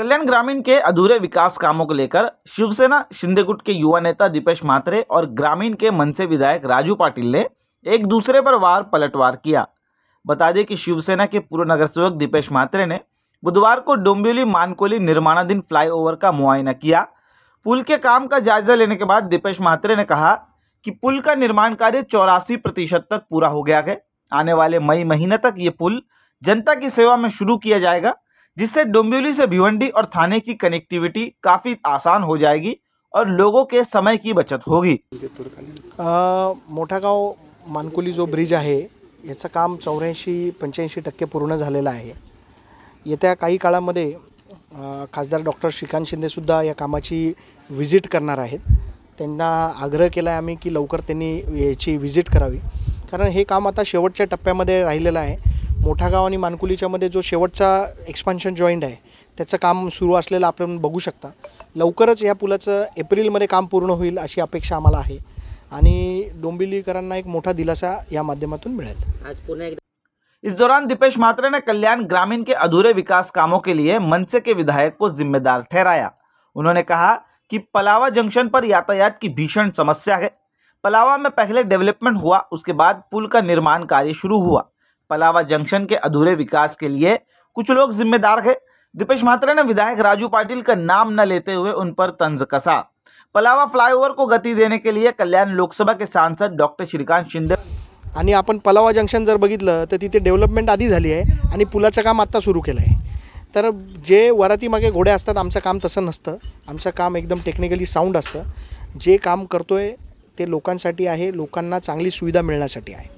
कल्याण ग्रामीण के अधूरे विकास कामों को लेकर शिवसेना शिंदे गुट के युवा नेता दीपेश मात्रे और ग्रामीण के मनसे विधायक राजू पाटिल ने एक दूसरे पर वार पलटवार किया बता दें कि शिवसेना के पूर्व नगर सेवक दीपेश मात्रे ने बुधवार को डोंबिवली मानकोली निर्माणाधीन फ्लाईओवर का मुआयना किया पुल के काम का जायजा लेने के बाद दीपेश मात्रे ने कहा कि पुल का निर्माण कार्य चौरासी प्रतिशत तक पूरा हो गया है आने वाले मई महीने तक ये पुल जनता की सेवा में शुरू किया जाएगा जिससे डोंबिवली से भिवंडी और थाने की कनेक्टिविटी काफ़ी आसान हो जाएगी और लोगों के समय की बचत होगी मोठा गाव मानकुली जो ब्रिज आहे याचं काम चौऱ्याऐंशी पंच्याऐंशी टक्के पूर्ण झालेलं आहे येत्या काही काळामध्ये खासदार डॉक्टर श्रीकांत शिंदेसुद्धा या कामाची व्हिजिट करणार आहेत त्यांना आग्रह केला आहे आम्ही की लवकर त्यांनी याची व्हिजिट करावी कारण हे काम आता शेवटच्या टप्प्यामध्ये राहिलेलं आहे मोठा गाव आणि मानकुलीच्यामध्ये जो शेवटचा एक्सपान्शन जॉईंट आहे त्याचं काम सुरू असलेलं आपण बघू शकता लवकरच या पुलाचं एप्रिलमध्ये काम पूर्ण होईल अशी अपेक्षा आम्हाला आहे आणि डोंबिवलीकरांना एक मोठा दिलासा या माध्यमातून मिळेल आज पुन्हा एकदा इस दौरान दीपेश मात्रे ने कल्याण ग्रामीण के अधूरे विकास कामों के लिए मनसे के विधायक को जिम्मेदार ठहराया उन्होंने कहा कि पलावा जंक्शन पर यातायात की भीषण समस्या है पलावा में पहले डेवलपमेंट हुआ उसके बाद पुल का निर्माण कार्य शुरू हुआ पलावा जंक्शन के अधूरे विकास के लिए कुछ लोग जिम्मेदार है दीपेश महात्रा ने विधायक राजू पाटिल का नाम न लेते हुए उन पर तंज कसा पलावा फ्लाईओवर को गती देने के लिए कल्याण लोकसभा के सांसद डॉक्टर श्रीकांत शिंदे आणि आपण पलावा जंक्शन जर बघितलं तर तिथे डेव्हलपमेंट आधी झाली आहे आणि पुलाचं काम आत्ता सुरू केलं आहे तर जे वरातीमागे घोडे असतात आमचं काम तसं नसतं आमचं काम एकदम टेक्निकली साऊंड असतं जे काम करतो आहे ते लोकांसाठी आहे लोकांना चांगली सुविधा मिळण्यासाठी आहे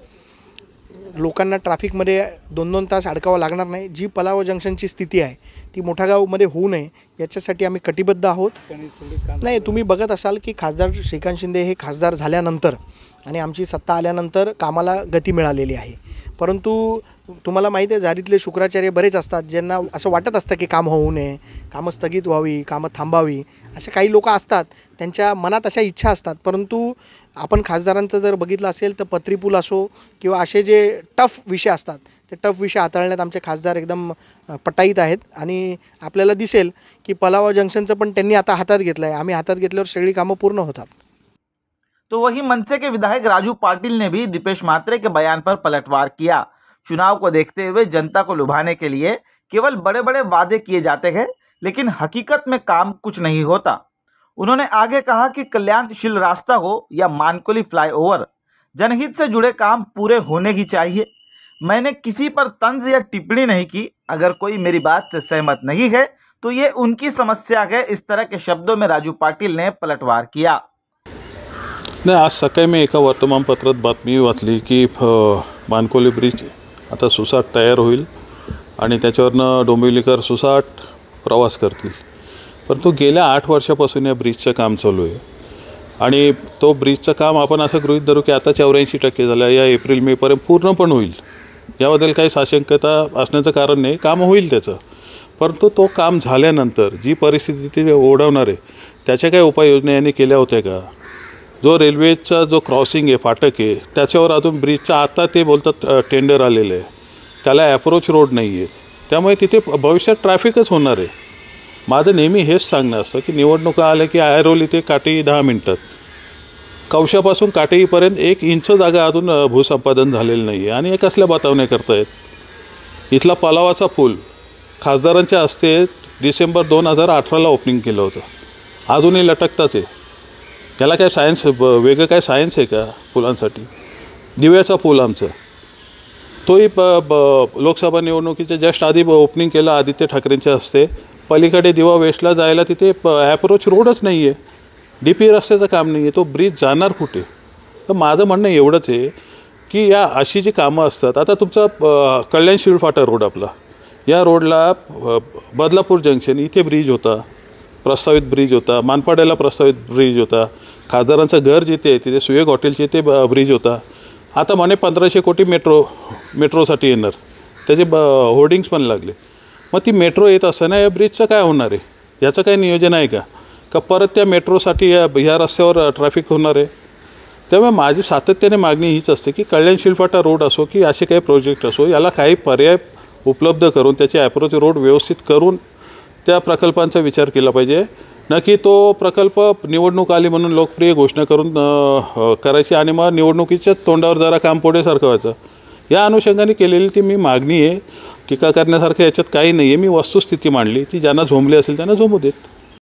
लोकांना ट्रॅफिकमध्ये दोन दोन तास अडकावं लागणार नाही जी पलाव जंक्शनची स्थिती आहे ती मोठ्या गावमध्ये होऊ नये याच्यासाठी आम्ही कटिबद्ध आहोत नाही तुम्ही बघत असाल की खासदार श्रीकांत शिंदे हे खासदार झाल्यानंतर आणि आमची सत्ता आल्यानंतर कामाला गती मिळालेली आहे परंतु तुम्हाला माहिती आहे झारीतले शुक्राचार्य बरेच असतात ज्यांना असं वाटत असतं की काम होऊ नये कामं स्थगित व्हावी कामं थांबावी असे काही लोक असतात त्यांच्या मनात अशा इच्छा असतात परंतु आपण खासदारांचं जर बघितलं असेल तर पत्रीपूल असो किंवा असे जे टफ विषय असतात ते टफ विषय हाताळण्यात आमचे खासदार एकदम पटाईत आहेत आणि आपल्याला दिसेल की पलावा जंक्शनचं पण त्यांनी आता हातात घेतलं आहे आम्ही हातात घेतल्यावर सगळी कामं पूर्ण होतात तो वही मनसे के विधायक राजू पाटिल ने भी दीपेश मात्रे के बयान पर पलटवार किया चुनाव को देखते हुए जनता को लुभाने के लिए केवल बड़े बड़े वादे किए जाते हैं लेकिन हकीकत में काम कुछ नहीं होता उन्होंने आगे कहा कि कल्याणशील रास्ता हो या मानकोली फ्लाईओवर जनहित से जुड़े काम पूरे होने ही चाहिए मैंने किसी पर तंज या टिप्पणी नहीं की अगर कोई मेरी बात से सहमत नहीं है तो ये उनकी समस्या है इस तरह के शब्दों में राजू पाटिल ने पलटवार किया नहीं आज में एक वर्तमान पत्र बातमी वाचली की मानकोली ब्रिज आता सुसाट तयार होईल आणि त्याच्यावरनं डोंबिवलीकर सुसाट प्रवास करतील परंतु गेल्या आठ वर्षापासून या ब्रिजचं काम चालू आहे आणि तो ब्रिजचं काम आपण असं गृहित धरू की आता चौऱ्याऐंशी टक्के झालं या एप्रिल मेपर्यंत पूर्ण पण होईल याबद्दल काही साशंकता असण्याचं कारण नाही काम होईल त्याचं परंतु तो काम झाल्यानंतर जी परिस्थिती ते ओढवणार आहे त्याच्या काही उपाययोजना यांनी केल्या होत्या का जो रेल्वेचा जो क्रॉसिंग आहे फाटक आहे त्याच्यावर अजून ब्रिजचा आता ते बोलतात टेंडर आलेलं आहे त्याला ॲप्रोच रोड नाही आहे त्यामुळे तिथे भविष्यात ट्रॅफिकच होणार आहे माझं नेहमी हेच सांगणं असतं की निवडणुका आल्या की आयरोली ते काटेही दहा मिनटात कवशापासून काटेईपर्यंत एक इंच जागा अजून भूसंपादन झालेलं नाही आहे आणि हे कसल्या बतावण्या करतायत इथला पलावाचा पूल खासदारांच्या हस्ते डिसेंबर दोन हजार अठराला ओपनिंग केलं होतं अजूनही लटकताच आहे त्याला काय सायन्स वेगळं काय सायन्स आहे का फुलांसाठी दिव्याचा फुल आमचं तोही प ब लोकसभा निवडणुकीच्या जस्ट आधी ओपनिंग केलं आदित्य ठाकरेंच्या हस्ते पलीकडे दिवा वेस्टला जायला तिथे प ॲप्रोच रोडच नाही आहे डी पी रस्त्याचं काम नाही आहे तो ब्रिज जाणार कुठे तर माझं म्हणणं एवढंच आहे की या अशी जी कामं असतात आता तुमचा कल्याण शिळफाटा रोड आपला या रोडला बदलापूर जंक्शन इथे ब्रिज होता प्रस्तावित ब्रिज होता मानपाड्याला प्रस्तावित ब्रिज होता खासदारांचं घर जिथे आहे तिथे सुयोग हॉटेलचे ते ब्रिज होता आता म्हणे पंधराशे कोटी मेट्रो मेट्रोसाठी येणार त्याचे ब होर्डिंग्स पण लागले मग ती मेट्रो येत असताना या ब्रिजचं काय होणार आहे याचं काय नियोजन आहे का का परत त्या मेट्रोसाठी या ह्या रस्त्यावर ट्रॅफिक होणार आहे त्यामुळे माझी सातत्याने मागणी हीच असते की कल्याण शिलफाटा रोड असो की असे काही प्रोजेक्ट असो याला काही पर्याय उपलब्ध करून त्याचे ॲप्रोच रोड व्यवस्थित करून त्या प्रकल्पांचा विचार केला पाहिजे नक्की तो प्रकल्प निवडणूक आली म्हणून लोकप्रिय घोषणा करून करायची आणि मग निवडणुकीच्या तोंडावर जरा काम सारखं व्हायचं या अनुषंगाने केलेली ती मी मागणी आहे टीका करण्यासारखं याच्यात काही नाही आहे मी वस्तुस्थिती मांडली ती ज्यांना झोंबली असेल त्यांना झोंबू देत